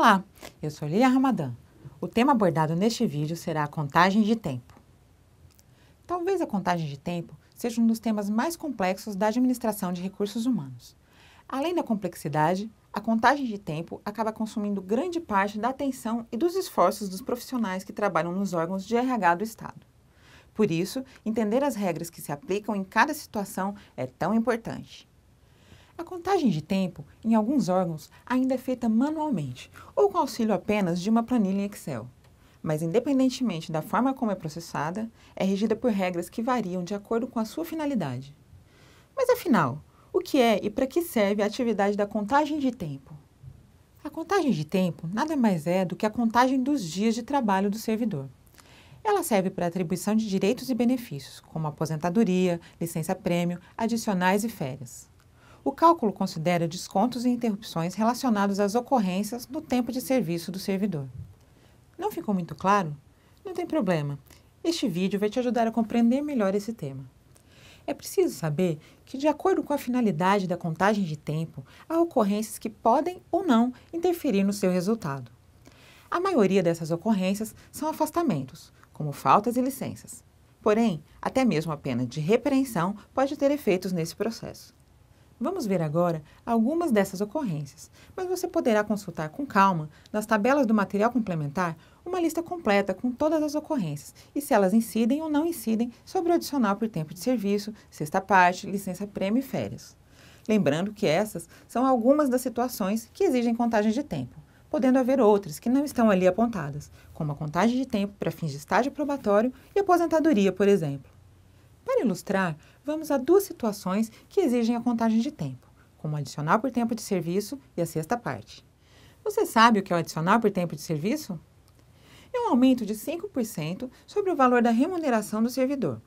Olá, eu sou Lia Ramadã. O tema abordado neste vídeo será a contagem de tempo. Talvez a contagem de tempo seja um dos temas mais complexos da administração de recursos humanos. Além da complexidade, a contagem de tempo acaba consumindo grande parte da atenção e dos esforços dos profissionais que trabalham nos órgãos de RH do Estado. Por isso, entender as regras que se aplicam em cada situação é tão importante. A contagem de tempo, em alguns órgãos, ainda é feita manualmente ou com auxílio apenas de uma planilha em Excel. Mas, independentemente da forma como é processada, é regida por regras que variam de acordo com a sua finalidade. Mas, afinal, o que é e para que serve a atividade da contagem de tempo? A contagem de tempo nada mais é do que a contagem dos dias de trabalho do servidor. Ela serve para atribuição de direitos e benefícios, como aposentadoria, licença-prêmio, adicionais e férias. O cálculo considera descontos e interrupções relacionados às ocorrências no tempo de serviço do servidor. Não ficou muito claro? Não tem problema. Este vídeo vai te ajudar a compreender melhor esse tema. É preciso saber que, de acordo com a finalidade da contagem de tempo, há ocorrências que podem ou não interferir no seu resultado. A maioria dessas ocorrências são afastamentos, como faltas e licenças. Porém, até mesmo a pena de repreensão pode ter efeitos nesse processo. Vamos ver agora algumas dessas ocorrências, mas você poderá consultar com calma, nas tabelas do material complementar, uma lista completa com todas as ocorrências e se elas incidem ou não incidem sobre o adicional por tempo de serviço, sexta parte, licença-prêmio e férias. Lembrando que essas são algumas das situações que exigem contagem de tempo, podendo haver outras que não estão ali apontadas, como a contagem de tempo para fins de estágio probatório e aposentadoria, por exemplo. Para ilustrar, vamos a duas situações que exigem a contagem de tempo, como o adicional por tempo de serviço e a sexta parte. Você sabe o que é o adicional por tempo de serviço? É um aumento de 5% sobre o valor da remuneração do servidor,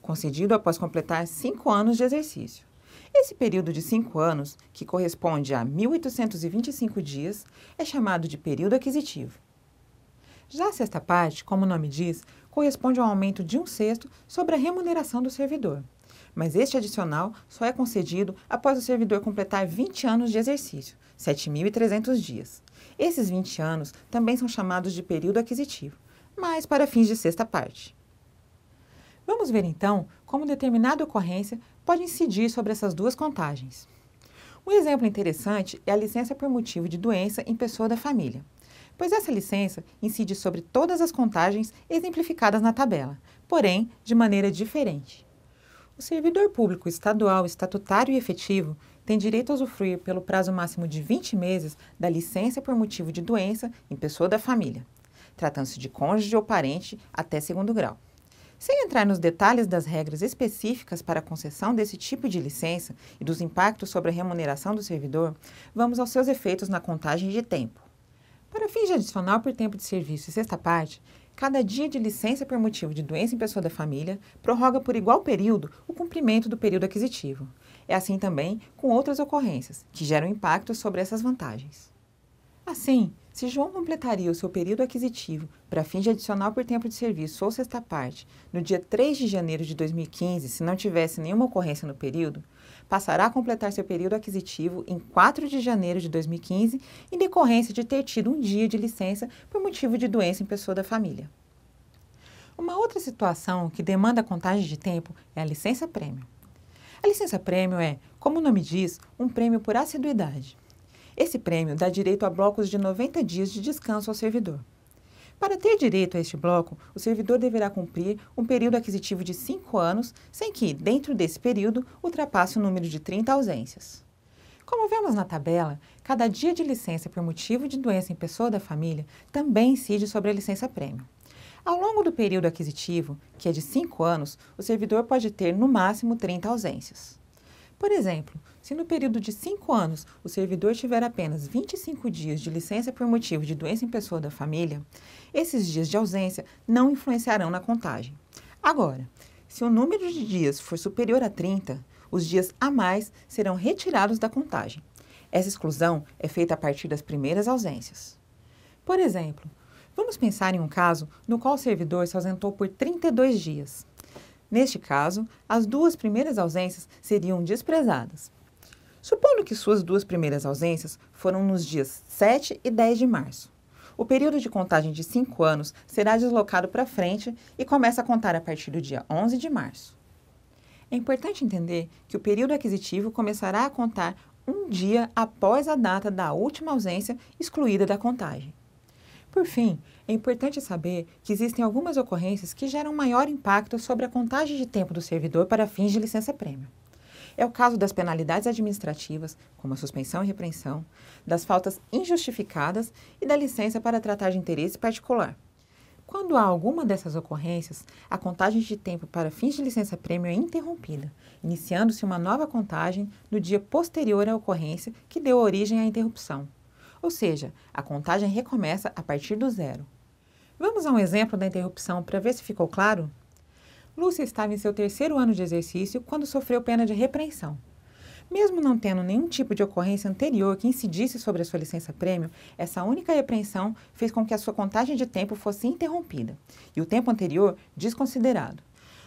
concedido após completar cinco anos de exercício. Esse período de cinco anos, que corresponde a 1.825 dias, é chamado de período aquisitivo. Já a sexta parte, como o nome diz, corresponde a um aumento de um sexto sobre a remuneração do servidor mas este adicional só é concedido após o servidor completar 20 anos de exercício, 7.300 dias. Esses 20 anos também são chamados de período aquisitivo, mas para fins de sexta parte. Vamos ver então como determinada ocorrência pode incidir sobre essas duas contagens. Um exemplo interessante é a licença por motivo de doença em pessoa da família, pois essa licença incide sobre todas as contagens exemplificadas na tabela, porém de maneira diferente. O servidor público estadual, estatutário e efetivo tem direito a usufruir pelo prazo máximo de 20 meses da licença por motivo de doença em pessoa da família, tratando-se de cônjuge ou parente até segundo grau. Sem entrar nos detalhes das regras específicas para a concessão desse tipo de licença e dos impactos sobre a remuneração do servidor, vamos aos seus efeitos na contagem de tempo. Para fins de adicional por tempo de serviço e sexta parte, Cada dia de licença por motivo de doença em pessoa da família prorroga por igual período o cumprimento do período aquisitivo. É assim também com outras ocorrências, que geram impacto sobre essas vantagens. Assim, se João completaria o seu período aquisitivo para fins de adicional por tempo de serviço ou sexta parte no dia 3 de janeiro de 2015, se não tivesse nenhuma ocorrência no período, passará a completar seu período aquisitivo em 4 de janeiro de 2015, em decorrência de ter tido um dia de licença por motivo de doença em pessoa da família. Uma outra situação que demanda contagem de tempo é a licença-prêmio. A licença-prêmio é, como o nome diz, um prêmio por assiduidade. Esse prêmio dá direito a blocos de 90 dias de descanso ao servidor. Para ter direito a este bloco, o servidor deverá cumprir um período aquisitivo de 5 anos, sem que, dentro desse período, ultrapasse o número de 30 ausências. Como vemos na tabela, cada dia de licença por motivo de doença em pessoa da família também incide sobre a licença-prêmio. Ao longo do período aquisitivo, que é de 5 anos, o servidor pode ter, no máximo, 30 ausências. Por exemplo, se no período de cinco anos o servidor tiver apenas 25 dias de licença por motivo de doença em pessoa da família, esses dias de ausência não influenciarão na contagem. Agora, se o número de dias for superior a 30, os dias a mais serão retirados da contagem. Essa exclusão é feita a partir das primeiras ausências. Por exemplo, vamos pensar em um caso no qual o servidor se ausentou por 32 dias. Neste caso, as duas primeiras ausências seriam desprezadas. Supondo que suas duas primeiras ausências foram nos dias 7 e 10 de março. O período de contagem de 5 anos será deslocado para frente e começa a contar a partir do dia 11 de março. É importante entender que o período aquisitivo começará a contar um dia após a data da última ausência excluída da contagem. Por fim, é importante saber que existem algumas ocorrências que geram maior impacto sobre a contagem de tempo do servidor para fins de licença-prêmio. É o caso das penalidades administrativas, como a suspensão e repreensão, das faltas injustificadas e da licença para tratar de interesse particular. Quando há alguma dessas ocorrências, a contagem de tempo para fins de licença-prêmio é interrompida, iniciando-se uma nova contagem no dia posterior à ocorrência que deu origem à interrupção ou seja, a contagem recomeça a partir do zero. Vamos a um exemplo da interrupção para ver se ficou claro? Lúcia estava em seu terceiro ano de exercício quando sofreu pena de repreensão. Mesmo não tendo nenhum tipo de ocorrência anterior que incidisse sobre a sua licença-prêmio, essa única repreensão fez com que a sua contagem de tempo fosse interrompida e o tempo anterior desconsiderado.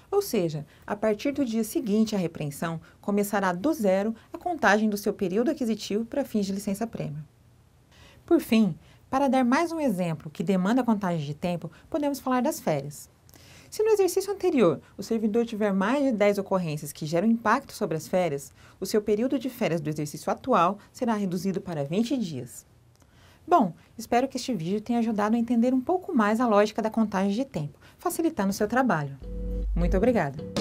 Ou seja, a partir do dia seguinte à repreensão, começará do zero a contagem do seu período aquisitivo para fins de licença-prêmio. Por fim, para dar mais um exemplo que demanda contagem de tempo, podemos falar das férias. Se no exercício anterior o servidor tiver mais de 10 ocorrências que geram impacto sobre as férias, o seu período de férias do exercício atual será reduzido para 20 dias. Bom, espero que este vídeo tenha ajudado a entender um pouco mais a lógica da contagem de tempo, facilitando o seu trabalho. Muito obrigada!